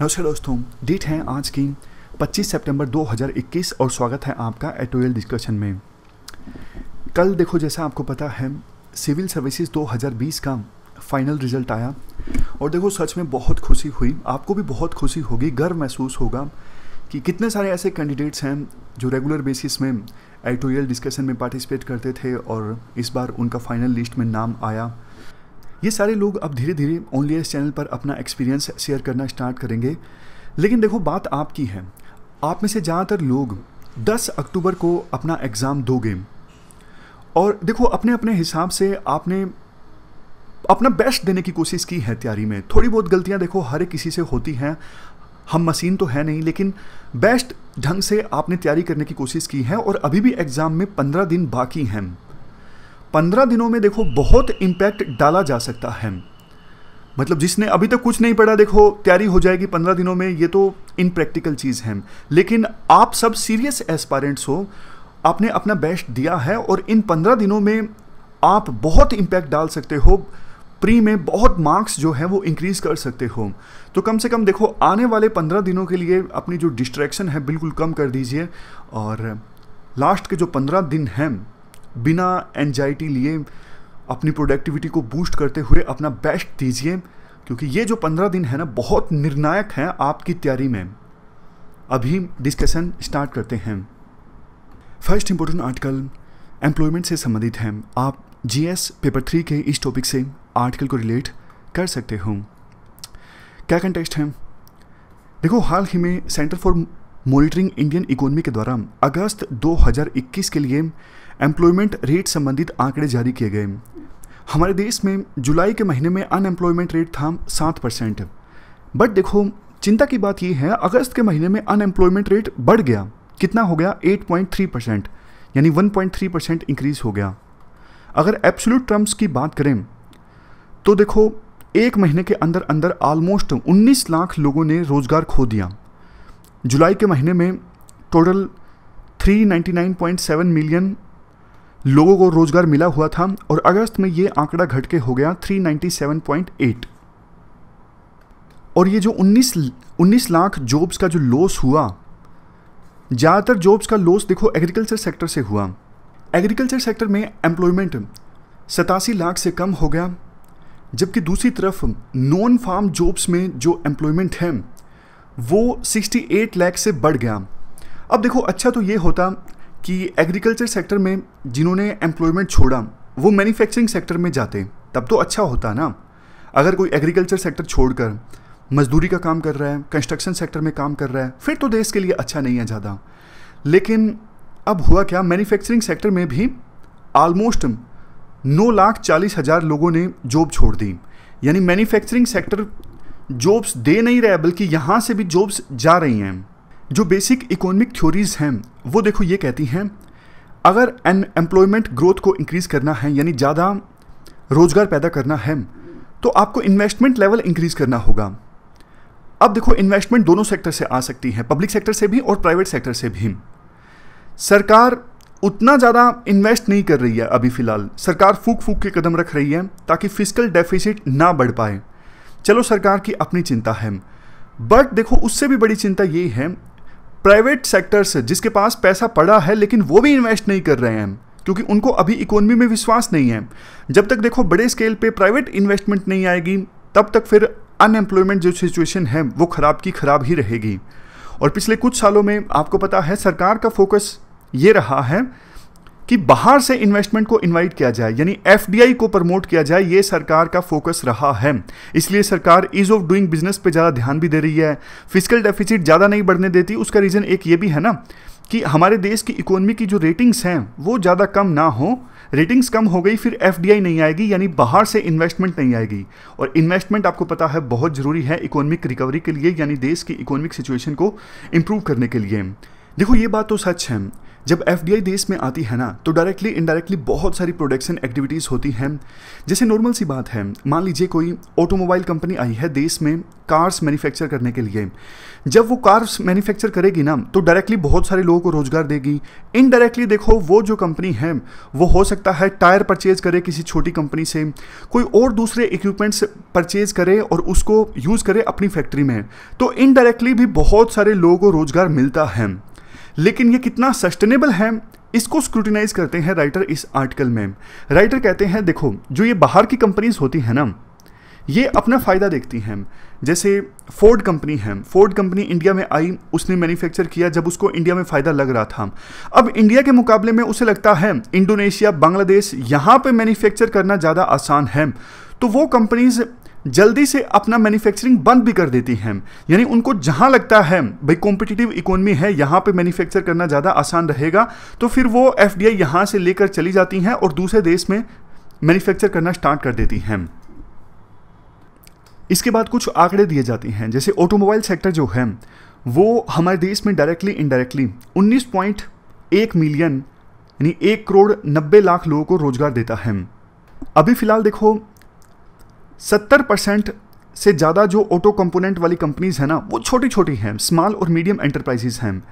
नमस्कार दोस्तों डेट है आज की 25 सितंबर 2021 और स्वागत है आपका एटोरियल डिस्कशन में कल देखो जैसा आपको पता है सिविल सर्विसेज 2020 का फाइनल रिजल्ट आया और देखो सच में बहुत खुशी हुई आपको भी बहुत खुशी होगी गर्व महसूस होगा कि कितने सारे ऐसे कैंडिडेट्स हैं जो रेगुलर बेसिस में एडिटोरियल डिस्कशन में पार्टिसिपेट करते थे और इस बार उनका फाइनल लिस्ट में नाम आया ये सारे लोग अब धीरे धीरे ओनली एस चैनल पर अपना एक्सपीरियंस शेयर करना स्टार्ट करेंगे लेकिन देखो बात आपकी है आप में से ज़्यादातर लोग 10 अक्टूबर को अपना एग्ज़ाम दोगे और देखो अपने अपने हिसाब से आपने अपना बेस्ट देने की कोशिश की है तैयारी में थोड़ी बहुत गलतियां देखो हर एक किसी से होती हैं हम मशीन तो है नहीं लेकिन बेस्ट ढंग से आपने तैयारी करने की कोशिश की है और अभी भी एग्ज़ाम में पंद्रह दिन बाकी हैं पंद्रह दिनों में देखो बहुत इम्पैक्ट डाला जा सकता है मतलब जिसने अभी तक कुछ नहीं पढ़ा देखो तैयारी हो जाएगी पंद्रह दिनों में ये तो इनप्रैक्टिकल चीज़ है लेकिन आप सब सीरियस एस्पायरेंट्स हो आपने अपना बेस्ट दिया है और इन पंद्रह दिनों में आप बहुत इम्पैक्ट डाल सकते हो प्री में बहुत मार्क्स जो है वो इंक्रीज़ कर सकते हो तो कम से कम देखो आने वाले पंद्रह दिनों के लिए अपनी जो डिस्ट्रैक्शन है बिल्कुल कम कर दीजिए और लास्ट के जो पंद्रह दिन हैं बिना एनजाइटी लिए अपनी प्रोडक्टिविटी को बूस्ट करते हुए अपना बेस्ट दीजिए क्योंकि ये जो पंद्रह दिन है ना बहुत निर्णायक हैं आपकी तैयारी में अभी डिस्कशन स्टार्ट करते हैं फर्स्ट इंपॉर्टेंट आर्टिकल एम्प्लॉयमेंट से संबंधित है आप जीएस पेपर थ्री के इस टॉपिक से आर्टिकल को रिलेट कर सकते हो क्या कंटेक्स्ट है देखो हाल ही में centre for monitoring Indian economy के द्वारा अगस्त 2021 के लिए एम्प्लॉयमेंट रेट संबंधित आंकड़े जारी किए गए हमारे देश में जुलाई के महीने में अनएम्प्लॉयमेंट रेट था सात परसेंट बट देखो चिंता की बात यह है अगस्त के महीने में अनएम्प्लॉयमेंट रेट बढ़ गया कितना हो गया 8.3 परसेंट यानी 1.3 परसेंट इंक्रीज हो गया अगर एब्सोल्यूट टर्म्स की बात करें तो देखो एक महीने के अंदर अंदर ऑलमोस्ट 19 लाख लोगों ने रोज़गार खो दिया जुलाई के महीने में टोटल 399.7 मिलियन लोगों को रोज़गार मिला हुआ था और अगस्त में ये आंकड़ा घट के हो गया 397.8 और ये जो 19 19 लाख जॉब्स का जो लॉस हुआ ज़्यादातर जॉब्स का लॉस देखो एग्रीकल्चर सेक्टर से हुआ एग्रीकल्चर सेक्टर में एम्प्लॉयमेंट सतासी लाख से कम हो गया जबकि दूसरी तरफ नॉन फार्म जॉब्स में जो एम्प्लॉयमेंट है वो 68 लाख से बढ़ गया अब देखो अच्छा तो ये होता कि एग्रीकल्चर सेक्टर में जिन्होंने एम्प्लॉयमेंट छोड़ा वो मैन्युफैक्चरिंग सेक्टर में जाते तब तो अच्छा होता ना अगर कोई एग्रीकल्चर सेक्टर छोड़कर मजदूरी का काम कर रहा है कंस्ट्रक्शन सेक्टर में काम कर रहा है फिर तो देश के लिए अच्छा नहीं है ज़्यादा लेकिन अब हुआ क्या मैन्युफैक्चरिंग सेक्टर में भी आलमोस्ट नौ लाख चालीस हज़ार लोगों ने जॉब छोड़ दी यानी मैन्युफैक्चरिंग सेक्टर जॉब्स दे नहीं रहा है बल्कि यहाँ से भी जॉब्स जा रही हैं जो बेसिक इकोनॉमिक थ्योरीज हैं वो देखो ये कहती हैं अगर अनएम्प्लॉयमेंट ग्रोथ को इंक्रीज़ करना है यानी ज़्यादा रोज़गार पैदा करना है तो आपको इन्वेस्टमेंट लेवल इंक्रीज़ करना होगा अब देखो इन्वेस्टमेंट दोनों सेक्टर से आ सकती है पब्लिक सेक्टर से भी और प्राइवेट सेक्टर से भी सरकार उतना ज़्यादा इन्वेस्ट नहीं कर रही है अभी फ़िलहाल सरकार फूक फूक के कदम रख रही है ताकि फिजिकल डेफिसिट ना बढ़ पाए चलो सरकार की अपनी चिंता है बट देखो उससे भी बड़ी चिंता ये है प्राइवेट सेक्टर्स से जिसके पास पैसा पड़ा है लेकिन वो भी इन्वेस्ट नहीं कर रहे हैं क्योंकि उनको अभी इकोनॉमी में विश्वास नहीं है जब तक देखो बड़े स्केल पे प्राइवेट इन्वेस्टमेंट नहीं आएगी तब तक फिर अनएम्प्लॉयमेंट जो सिचुएशन है वो ख़राब की ख़राब ही रहेगी और पिछले कुछ सालों में आपको पता है सरकार का फोकस ये रहा है कि बाहर से इन्वेस्टमेंट को इनवाइट किया जाए यानी एफडीआई को प्रमोट किया जाए ये सरकार का फोकस रहा है इसलिए सरकार ईज ऑफ डूइंग बिजनेस पे ज़्यादा ध्यान भी दे रही है फिजिकल डेफिसिट ज़्यादा नहीं बढ़ने देती उसका रीज़न एक ये भी है ना कि हमारे देश की इकोनॉमी की जो रेटिंग्स हैं वो ज़्यादा कम ना हो रेटिंग्स कम हो गई फिर एफ नहीं आएगी यानी बाहर से इन्वेस्टमेंट नहीं आएगी और इन्वेस्टमेंट आपको पता है बहुत ज़रूरी है इकोनॉमिक रिकवरी के लिए यानी देश की इकोनॉमिक सिचुएशन को इम्प्रूव करने के लिए देखो ये बात तो सच है जब एफ देश में आती है ना तो डायरेक्टली इनडायरेक्टली बहुत सारी प्रोडक्शन एक्टिविटीज़ होती हैं जैसे नॉर्मल सी बात है मान लीजिए कोई ऑटोमोबाइल कंपनी आई है देश में कार्स मैन्युफैक्चर करने के लिए जब वो कार्स मैन्युफैक्चर करेगी ना तो डायरेक्टली बहुत सारे लोगों को रोज़गार देगी इनडायरेक्टली देखो वो जो कंपनी है वो हो सकता है टायर परचेज करे किसी छोटी कंपनी से कोई और दूसरे इक्विपमेंट्स परचेज करे और उसको यूज़ करे अपनी फैक्ट्री में तो इनडायरेक्टली भी बहुत सारे लोगों को रोज़गार मिलता है लेकिन ये कितना सस्टेनेबल है इसको स्क्रूटिनाइज करते हैं राइटर इस आर्टिकल में राइटर कहते हैं देखो जो ये बाहर की कंपनीज होती हैं ना ये अपना फ़ायदा देखती हैं जैसे फोर्ड कंपनी है फोर्ड कंपनी इंडिया में आई उसने मैन्युफैक्चर किया जब उसको इंडिया में फ़ायदा लग रहा था अब इंडिया के मुकाबले में उसे लगता है इंडोनेशिया बांग्लादेश यहाँ पे मैन्युफैक्चर करना ज़्यादा आसान है तो वो कंपनीज़ जल्दी से अपना मैन्युफैक्चरिंग बंद भी कर देती हैं यानी उनको जहां लगता है भाई कॉम्पिटिटिव इकोनमी है यहां पे मैन्युफैक्चर करना ज़्यादा आसान रहेगा तो फिर वो एफ डी आई यहाँ से लेकर चली जाती हैं और दूसरे देश में मैन्युफैक्चर करना स्टार्ट कर देती हैं इसके बाद कुछ आंकड़े दिए जाते हैं जैसे ऑटोमोबाइल सेक्टर जो है वो हमारे देश में डायरेक्टली इनडायरेक्टली एक मिलियन यानी एक करोड़ नब्बे लाख लोगों को रोजगार देता है अभी फिलहाल देखो सत्तर परसेंट से ज़्यादा जो ऑटो कंपोनेंट वाली कंपनीज़ हैं ना वो छोटी छोटी हैं स्मॉल और मीडियम एंटरप्राइजेज़ हैं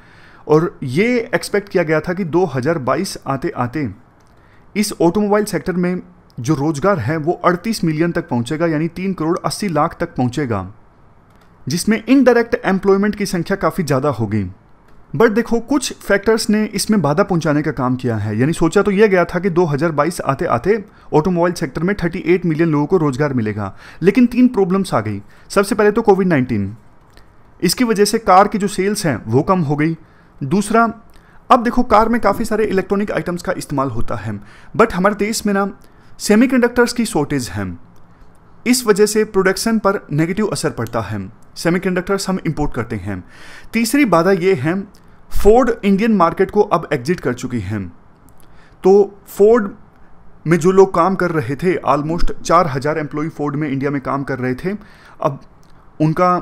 और ये एक्सपेक्ट किया गया था कि 2022 आते आते इस ऑटोमोबाइल सेक्टर में जो रोज़गार है वो 38 मिलियन तक पहुंचेगा यानी तीन करोड़ 80 लाख तक पहुंचेगा जिसमें इनडायरेक्ट एम्प्लॉयमेंट की संख्या काफ़ी ज़्यादा होगी बट देखो कुछ फैक्टर्स ने इसमें बाधा पहुंचाने का काम किया है यानी सोचा तो यह गया था कि 2022 आते आते ऑटोमोबाइल सेक्टर में 38 मिलियन लोगों को रोजगार मिलेगा लेकिन तीन प्रॉब्लम्स आ गई सबसे पहले तो कोविड 19 इसकी वजह से कार की जो सेल्स हैं वो कम हो गई दूसरा अब देखो कार में काफ़ी सारे इलेक्ट्रॉनिक आइटम्स का इस्तेमाल होता है बट हमारे देश में ना सेमी की शॉर्टेज है इस वजह से प्रोडक्शन पर नेगेटिव असर पड़ता है सेमीकंडक्टर्स हम इंपोर्ट करते हैं तीसरी बाधा ये है फोर्ड इंडियन मार्केट को अब एग्जिट कर चुकी हैं तो फोर्ड में जो लोग काम कर रहे थे ऑलमोस्ट चार हज़ार एम्प्लॉय फोर्ड में इंडिया में काम कर रहे थे अब उनका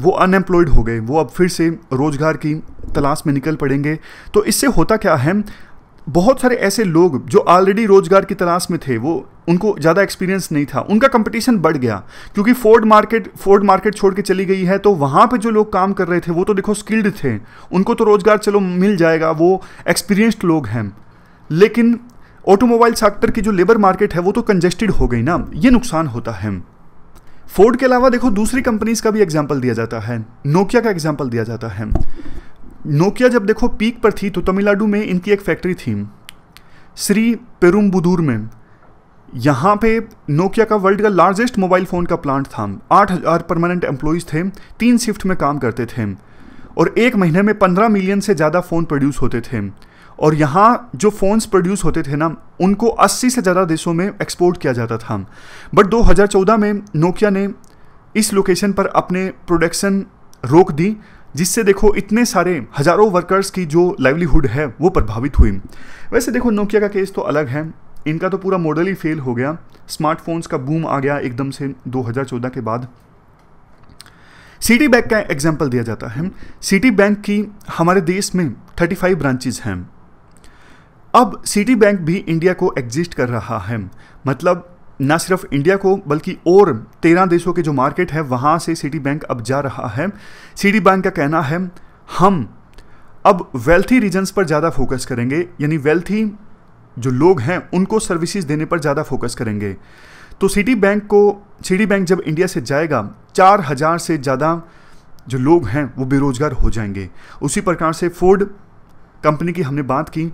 वो अनएम्प्लॉयड हो गए वो अब फिर से रोज़गार की तलाश में निकल पड़ेंगे तो इससे होता क्या है बहुत सारे ऐसे लोग जो ऑलरेडी रोज़गार की तलाश में थे वो उनको ज़्यादा एक्सपीरियंस नहीं था उनका कंपटीशन बढ़ गया क्योंकि फोर्ड मार्केट फोर्ड मार्केट छोड़ के चली गई है तो वहाँ पे जो लोग काम कर रहे थे वो तो देखो स्किल्ड थे उनको तो रोज़गार चलो मिल जाएगा वो एक्सपीरियंस्ड लोग हैं लेकिन ऑटोमोबाइल सेक्टर की जो लेबर मार्केट है वो तो कंजेस्टेड हो गई ना ये नुकसान होता है फोर्ड के अलावा देखो दूसरी कंपनीज का भी एग्जाम्पल दिया जाता है नोकिया का एग्जाम्पल दिया जाता है नोकिया जब देखो पीक पर थी तो तमिलनाडु में इनकी एक फैक्ट्री थी श्री पेरुम्बुदूर में यहाँ पे नोकिया का वर्ल्ड का लार्जेस्ट मोबाइल फ़ोन का प्लांट था आठ हज़ार परमानेंट एम्प्लॉयज़ थे तीन शिफ्ट में काम करते थे और एक महीने में पंद्रह मिलियन से ज़्यादा फ़ोन प्रोड्यूस होते थे और यहाँ जो फ़ोन्स प्रोड्यूस होते थे ना उनको 80 से ज़्यादा देशों में एक्सपोर्ट किया जाता था बट 2014 में नोकिया ने इस लोकेशन पर अपने प्रोडक्शन रोक दी जिससे देखो इतने सारे हज़ारों वर्कर्स की जो लाइवलीहुड है वो प्रभावित हुई वैसे देखो नोकिया का केस तो अलग है इनका तो पूरा मॉडल ही फेल हो गया स्मार्टफोन्स का बूम आ गया एकदम से 2014 के बाद सिटी बैंक का एग्जाम्पल दिया जाता है सिटी बैंक की हमारे देश में 35 ब्रांचेज हैं अब सिटी बैंक भी इंडिया को एग्जिस्ट कर रहा है मतलब ना सिर्फ इंडिया को बल्कि और तेरह देशों के जो मार्केट है वहाँ से सिटी बैंक अब जा रहा है सिटी बैंक का कहना है हम अब वेल्थी रीजन्स पर ज़्यादा फोकस करेंगे यानी वेल्थी जो लोग हैं उनको सर्विसेज देने पर ज़्यादा फोकस करेंगे तो सिटी बैंक को सिटी बैंक जब इंडिया से जाएगा चार हज़ार से ज़्यादा जो लोग हैं वो बेरोज़गार हो जाएंगे उसी प्रकार से फोर्ड कंपनी की हमने बात की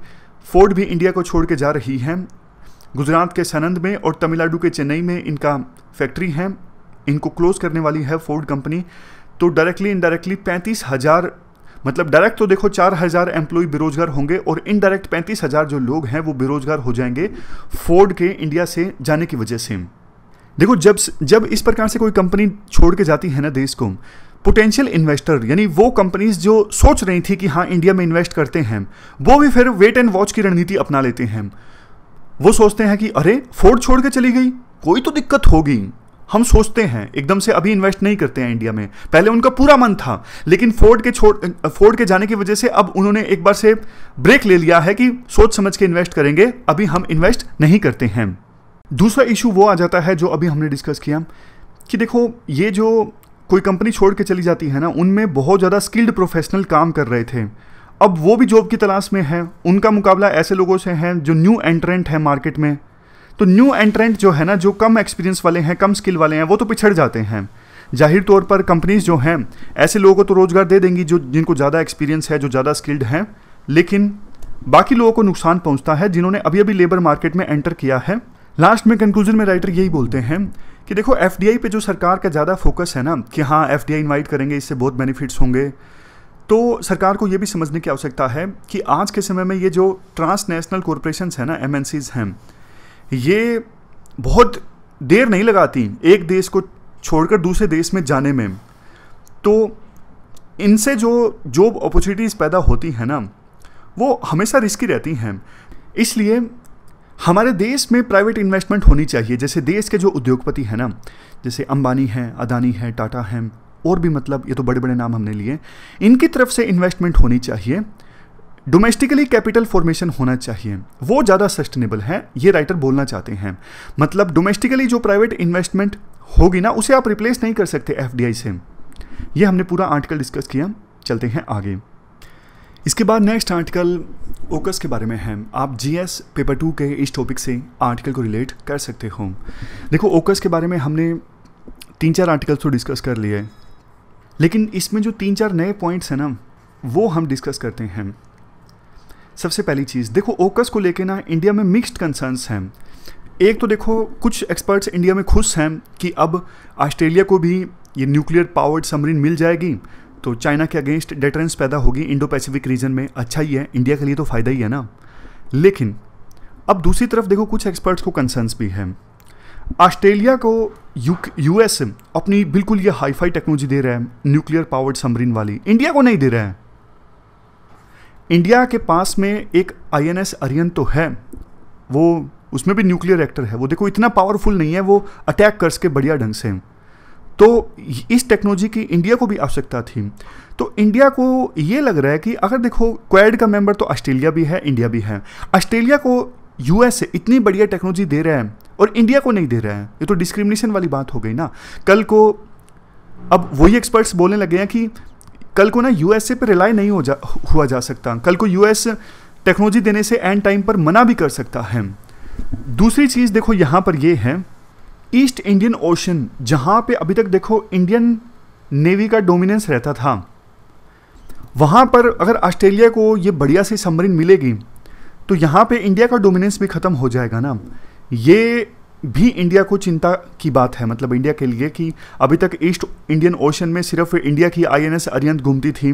फोर्ड भी इंडिया को छोड़ के जा रही है गुजरात के सनंद में और तमिलनाडु के चेन्नई में इनका फैक्ट्री है इनको क्लोज करने वाली है फोर्ड कंपनी तो डायरेक्टली इनडायरेक्टली पैंतीस हज़ार मतलब डायरेक्ट तो देखो चार हज़ार एम्प्लॉय बेरोजगार होंगे और इनडायरेक्ट पैंतीस हज़ार जो लोग हैं वो बेरोजगार हो जाएंगे फोर्ड के इंडिया से जाने की वजह से देखो जब जब इस प्रकार से कोई कंपनी छोड़ के जाती है ना देश को पोटेंशियल इन्वेस्टर यानी वो कंपनीज जो सोच रही थी कि हाँ इंडिया में इन्वेस्ट करते हैं वो भी फिर वेट एंड वॉच की रणनीति अपना लेते हैं वो सोचते हैं कि अरे फोर्ड छोड़ के चली गई कोई तो दिक्कत होगी हम सोचते हैं एकदम से अभी इन्वेस्ट नहीं करते हैं इंडिया में पहले उनका पूरा मन था लेकिन फोर्ड के छोड़ फोर्ड के जाने की वजह से अब उन्होंने एक बार से ब्रेक ले लिया है कि सोच समझ के इन्वेस्ट करेंगे अभी हम इन्वेस्ट नहीं करते हैं दूसरा इशू वो आ जाता है जो अभी हमने डिस्कस किया कि देखो ये जो कोई कंपनी छोड़ के चली जाती है ना उनमें बहुत ज़्यादा स्किल्ड प्रोफेशनल काम कर रहे थे अब वो भी जॉब की तलाश में हैं उनका मुकाबला ऐसे लोगों से हैं जो न्यू एंट्रेंट हैं मार्केट में तो न्यू एंट्रेंट जो है ना जो कम एक्सपीरियंस वाले हैं कम स्किल वाले हैं वो तो पिछड़ जाते हैं जाहिर तौर पर कंपनीज जो हैं ऐसे लोगों को तो रोज़गार दे देंगी जो जिनको ज़्यादा एक्सपीरियंस है जो ज़्यादा स्किल्ड हैं लेकिन बाकी लोगों को नुकसान पहुंचता है जिन्होंने अभी अभी लेबर मार्केट में एंटर किया है लास्ट में कंक्लूजन में राइटर यही बोलते हैं कि देखो एफ पे जो सरकार का ज़्यादा फोकस है ना कि हाँ एफ डी इन्वाइट करेंगे इससे बहुत बेनिफिट्स होंगे तो सरकार को ये भी समझने की आवश्यकता है कि आज के समय में ये जो ट्रांसनेशनल कॉरपोरेशन है ना एम हैं ये बहुत देर नहीं लगाती एक देश को छोड़कर दूसरे देश में जाने में तो इनसे जो जॉब अपॉर्चुनिटीज़ पैदा होती हैं ना वो हमेशा रिस्की रहती हैं इसलिए हमारे देश में प्राइवेट इन्वेस्टमेंट होनी चाहिए जैसे देश के जो उद्योगपति हैं ना जैसे अंबानी हैं अदानी हैं टाटा हैं और भी मतलब ये तो बड़े बड़े नाम हमने लिए इनकी तरफ से इन्वेस्टमेंट होनी चाहिए डोमेस्टिकली कैपिटल फॉर्मेशन होना चाहिए वो ज़्यादा सस्टेनेबल है ये राइटर बोलना चाहते हैं मतलब डोमेस्टिकली जो प्राइवेट इन्वेस्टमेंट होगी ना उसे आप रिप्लेस नहीं कर सकते एफ से ये हमने पूरा आर्टिकल डिस्कस किया चलते हैं आगे इसके बाद नेक्स्ट आर्टिकल ओकस के बारे में है आप जीएस पेपर टू के इस टॉपिक से आर्टिकल को रिलेट कर सकते हो देखो ओकस के बारे में हमने तीन चार आर्टिकल्स तो डिस्कस कर लिए लेकिन इसमें जो तीन चार नए पॉइंट्स हैं ना वो हम डिस्कस करते हैं सबसे पहली चीज़ देखो ओकस को लेके ना इंडिया में मिक्स्ड कंसर्न्स हैं एक तो देखो कुछ एक्सपर्ट्स इंडिया में खुश हैं कि अब ऑस्ट्रेलिया को भी ये न्यूक्लियर पावर्ड समरीन मिल जाएगी तो चाइना के अगेंस्ट डेटरेंस पैदा होगी इंडो पैसिफिक रीजन में अच्छा ही है इंडिया के लिए तो फ़ायदा ही है ना लेकिन अब दूसरी तरफ देखो कुछ एक्सपर्ट्स को कंसर्न्स भी हैं ऑस्ट्रेलिया को यू यूएस अपनी बिल्कुल ये हाईफाई टेक्नोलॉजी दे रहा है न्यूक्लियर पावर्ड समरीन वाली इंडिया को नहीं दे रहा है इंडिया के पास में एक आई एन एस तो है वो उसमें भी न्यूक्लियर रिएक्टर है वो देखो इतना पावरफुल नहीं है वो अटैक कर सके बढ़िया ढंग से तो इस टेक्नोलॉजी की इंडिया को भी आवश्यकता थी तो इंडिया को ये लग रहा है कि अगर देखो क्वैड का मेंबर तो ऑस्ट्रेलिया भी है इंडिया भी है ऑस्ट्रेलिया को यूएसए इतनी बढ़िया टेक्नोलॉजी दे रहा है और इंडिया को नहीं दे रहा है ये तो डिस्क्रिमिनेशन वाली बात हो गई ना कल को अब वही एक्सपर्ट्स बोलने लगे हैं कि कल को ना यूएसए पर रिलाई नहीं हो जा हुआ जा सकता कल को यूएस टेक्नोलॉजी देने से एंड टाइम पर मना भी कर सकता है दूसरी चीज़ देखो यहाँ पर ये है ईस्ट इंडियन ओशन जहाँ पे अभी तक देखो इंडियन नेवी का डोमिनेंस रहता था वहाँ पर अगर ऑस्ट्रेलिया को ये बढ़िया सी सबमरीन मिलेगी तो यहाँ पे इंडिया का डोमिनेंस भी ख़त्म हो जाएगा ना ये भी इंडिया को चिंता की बात है मतलब इंडिया के लिए कि अभी तक ईस्ट इंडियन ओशन में सिर्फ इंडिया की आईएनएस अरियंत घूमती थी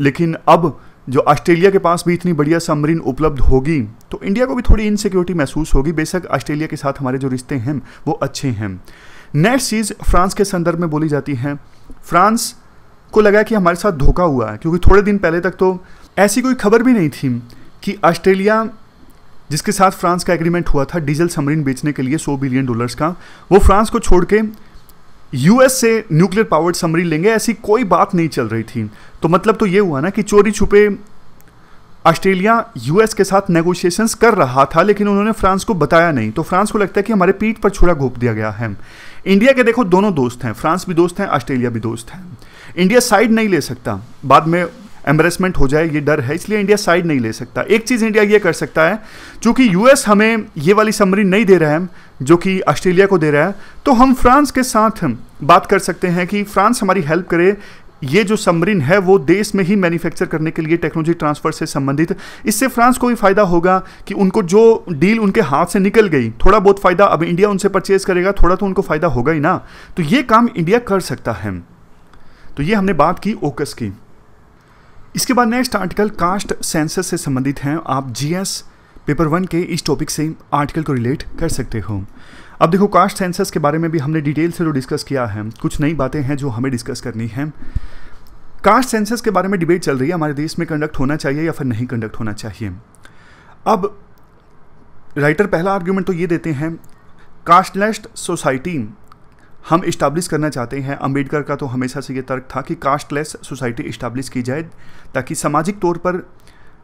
लेकिन अब जो ऑस्ट्रेलिया के पास भी इतनी बढ़िया सबमरीन उपलब्ध होगी तो इंडिया को भी थोड़ी इनसिक्योरिटी महसूस होगी बेशक ऑस्ट्रेलिया के साथ हमारे जो रिश्ते हैं वो अच्छे हैं नेक्स्ट चीज़ फ्रांस के संदर्भ में बोली जाती है फ्रांस को लगा कि हमारे साथ धोखा हुआ है क्योंकि थोड़े दिन पहले तक तो ऐसी कोई खबर भी नहीं थी कि ऑस्ट्रेलिया जिसके साथ फ्रांस का एग्रीमेंट हुआ था डीजल समरीन बेचने के लिए 100 बिलियन डॉलर्स का वो फ्रांस को छोड़ के यूएस से न्यूक्लियर पावर्ड समरीन लेंगे ऐसी कोई बात नहीं चल रही थी तो मतलब तो ये हुआ ना कि चोरी छुपे ऑस्ट्रेलिया यूएस के साथ नेगोशिएशंस कर रहा था लेकिन उन्होंने फ्रांस को बताया नहीं तो फ्रांस को लगता है कि हमारे पीठ पर छुरा घोप दिया गया है इंडिया के देखो दोनों दोस्त हैं फ्रांस भी दोस्त हैं ऑस्ट्रेलिया भी दोस्त हैं इंडिया साइड नहीं ले सकता बाद में एम्बरेसमेंट हो जाए ये डर है इसलिए इंडिया साइड नहीं ले सकता एक चीज़ इंडिया ये कर सकता है चूंकि यूएस हमें ये वाली समरी नहीं दे रहा है जो कि ऑस्ट्रेलिया को दे रहा है तो हम फ्रांस के साथ बात कर सकते हैं कि फ्रांस हमारी हेल्प करे ये जो समरीन है वो देश में ही मैन्युफैक्चर करने के लिए टेक्नोलॉजी ट्रांसफर से संबंधित इससे फ्रांस को भी फ़ायदा होगा कि उनको जो डील उनके हाथ से निकल गई थोड़ा बहुत फ़ायदा अब इंडिया उनसे परचेज करेगा थोड़ा तो उनको फ़ायदा होगा ही ना तो ये काम इंडिया कर सकता है तो ये हमने बात की ओकस की इसके बाद नेक्स्ट आर्टिकल कास्ट सेंसस से संबंधित हैं आप जीएस पेपर वन के इस टॉपिक से आर्टिकल को रिलेट कर सकते हो अब देखो कास्ट सेंसस के बारे में भी हमने डिटेल से जो तो डिस्कस किया है कुछ नई बातें हैं जो हमें डिस्कस करनी है कास्ट सेंसस के बारे में डिबेट चल रही है हमारे देश में कंडक्ट होना चाहिए या फिर नहीं कंडक्ट होना चाहिए अब राइटर पहला आर्ग्यूमेंट तो ये देते हैं कास्टलेस्ट सोसाइटी हम इस्टाब्लिश करना चाहते हैं अंबेडकर का तो हमेशा से ये तर्क था कि कास्टलेस सोसाइटी इस्टाब्लिश की जाए ताकि सामाजिक तौर पर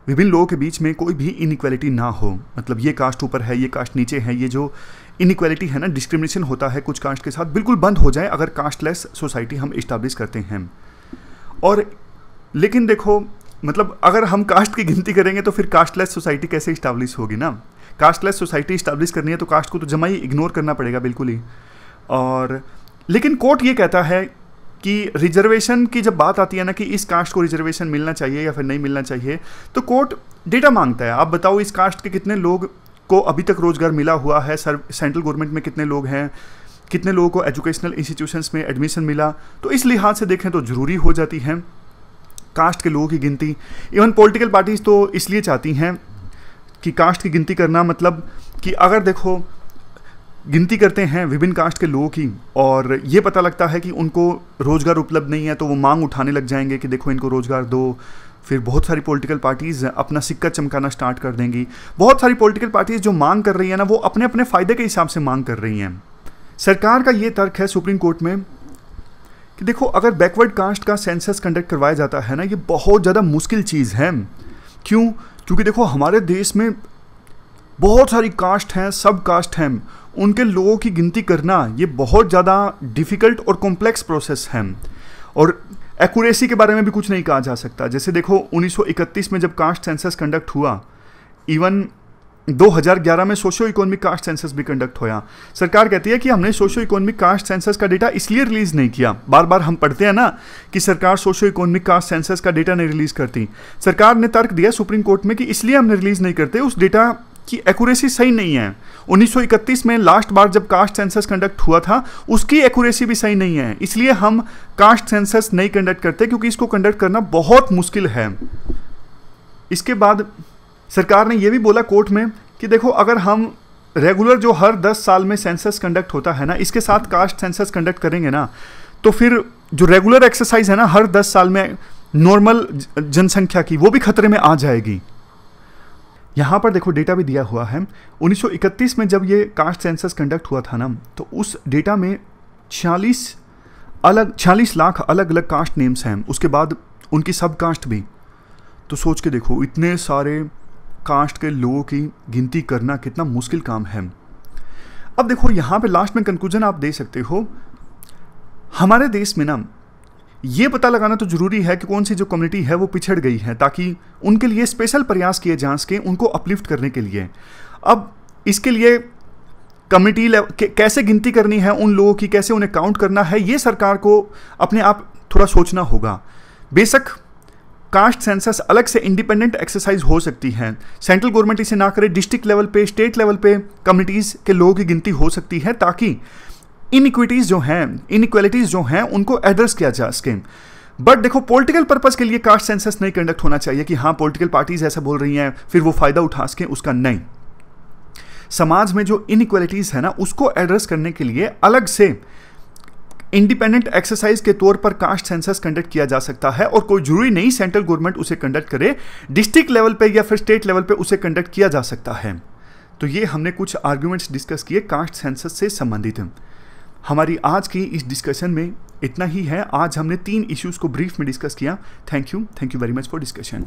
विभिन्न लोगों के बीच में कोई भी इनक्वालिटी ना हो मतलब ये कास्ट ऊपर है ये कास्ट नीचे है ये जो इनक्वालिटी है ना डिस्क्रिमिनेशन होता है कुछ कास्ट के साथ बिल्कुल बंद हो जाए अगर कास्टलेस सोसाइटी हम इस्टाब्लिश करते हैं और लेकिन देखो मतलब अगर हम कास्ट की गिनती करेंगे तो फिर कास्टलेस सोसाइटी कैसे इस्टाब्लिश होगी ना कास्टलेस सोसाइटी इस्टाब्लिश करनी है तो कास्ट को तो जमा ही इग्नोर करना पड़ेगा बिल्कुल ही और लेकिन कोर्ट ये कहता है कि रिजर्वेशन की जब बात आती है ना कि इस कास्ट को रिजर्वेशन मिलना चाहिए या फिर नहीं मिलना चाहिए तो कोर्ट डेटा मांगता है आप बताओ इस कास्ट के कितने लोग को अभी तक रोज़गार मिला हुआ है सर सेंट्रल गवर्नमेंट में कितने लोग हैं कितने लोगों को एजुकेशनल इंस्टीट्यूशंस में एडमिशन मिला तो इस लिहाज से देखें तो ज़रूरी हो जाती हैं कास्ट के लोगों की गिनती इवन पॉलिटिकल पार्टीज़ तो इसलिए चाहती हैं कि कास्ट की गिनती करना मतलब कि अगर देखो गिनती करते हैं विभिन्न कास्ट के लोगों की और ये पता लगता है कि उनको रोज़गार उपलब्ध नहीं है तो वो मांग उठाने लग जाएंगे कि देखो इनको रोज़गार दो फिर बहुत सारी पॉलिटिकल पार्टीज़ अपना सिक्का चमकाना स्टार्ट कर देंगी बहुत सारी पॉलिटिकल पार्टीज़ जो मांग कर रही है ना वो अपने अपने फ़ायदे के हिसाब से मांग कर रही हैं सरकार का ये तर्क है सुप्रीम कोर्ट में कि देखो अगर बैकवर्ड कास्ट का सेंसस कंडक्ट करवाया जाता है ना ये बहुत ज़्यादा मुश्किल चीज़ है क्यों क्योंकि देखो हमारे देश में बहुत सारी कास्ट हैं सब कास्ट हैं उनके लोगों की गिनती करना ये बहुत ज़्यादा डिफ़िकल्ट और कॉम्प्लेक्स प्रोसेस है और एक्यूरेसी के बारे में भी कुछ नहीं कहा जा सकता जैसे देखो 1931 में जब कास्ट सेंसस कंडक्ट हुआ इवन 2011 में सोशो इकोनॉमिक कास्ट सेंसस भी कंडक्ट होया सरकार कहती है कि हमने सोशो इकोनॉमिक कास्ट सेंसस का डेटा इसलिए रिलीज़ नहीं किया बार बार हम पढ़ते हैं ना कि सरकार सोशो इकोनॉमिक कास्ट सेंसस का डेटा नहीं रिलीज़ करती सरकार ने तर्क दिया सुप्रीम कोर्ट में कि इसलिए हमने रिलीज़ नहीं करते उस डेटा की एक्यूरेसी सही नहीं है 1931 में लास्ट बार जब कास्ट सेंसस कंडक्ट हुआ था उसकी एक्यूरेसी भी सही नहीं है इसलिए हम कास्ट सेंसस नहीं कंडक्ट करते क्योंकि इसको कंडक्ट करना बहुत मुश्किल है इसके बाद सरकार ने यह भी बोला कोर्ट में कि देखो अगर हम रेगुलर जो हर 10 साल में सेंसस कंडक्ट होता है ना इसके साथ कास्ट सेंसस कंडक्ट करेंगे ना तो फिर जो रेगुलर एक्सरसाइज है ना हर 10 साल में नॉर्मल जनसंख्या की वो भी खतरे में आ जाएगी यहाँ पर देखो डेटा भी दिया हुआ है 1931 में जब ये कास्ट सेंसस कंडक्ट हुआ था ना तो उस डेटा में छियालीस अलग छियालीस लाख अलग अलग कास्ट नेम्स हैं उसके बाद उनकी सब कास्ट भी तो सोच के देखो इतने सारे कास्ट के लोगों की गिनती करना कितना मुश्किल काम है अब देखो यहाँ पे लास्ट में कंक्लूजन आप दे सकते हो हमारे देश में ना ये पता लगाना तो जरूरी है कि कौन सी जो कम्युनिटी है वो पिछड़ गई है ताकि उनके लिए स्पेशल प्रयास किए जा सकें उनको अपलिफ्ट करने के लिए अब इसके लिए कम्युनिटी कैसे गिनती करनी है उन लोगों की कैसे उन्हें काउंट करना है ये सरकार को अपने आप थोड़ा सोचना होगा बेशक कास्ट सेंसस अलग से इंडिपेंडेंट एक्सरसाइज हो सकती है सेंट्रल गवर्नमेंट इसे ना करे डिस्ट्रिक्ट लेवल पे स्टेट लेवल पे कम्युनिटीज़ के लोगों की गिनती हो सकती है ताकि इनिक्विटीज़ जो हैं इनिक्वलिटीज़ जो हैं उनको एड्रेस किया जा सके बट देखो पॉलिटिकल पर्पज के लिए कास्ट सेंसस नहीं कंडक्ट होना चाहिए कि हाँ पॉलिटिकल पार्टीज ऐसा बोल रही हैं फिर वो फायदा उठा सकें उसका नहीं समाज में जो इनक्वलिटीज़ है ना उसको एड्रेस करने के लिए अलग से इंडिपेंडेंट एक्सरसाइज के तौर पर कास्ट सेंसस कंडक्ट किया जा सकता है और कोई जरूरी नहीं सेंट्रल गवर्नमेंट उसे कंडक्ट करे डिस्ट्रिक्ट लेवल पे या फिर स्टेट लेवल पे उसे कंडक्ट किया जा सकता है तो ये हमने कुछ आर्ग्यूमेंट्स डिस्कस किए कास्ट सेंसस से संबंधित हमारी आज की इस डिस्कशन में इतना ही है आज हमने तीन इश्यूज़ को ब्रीफ में डिस्कस किया thank you thank you very much for discussion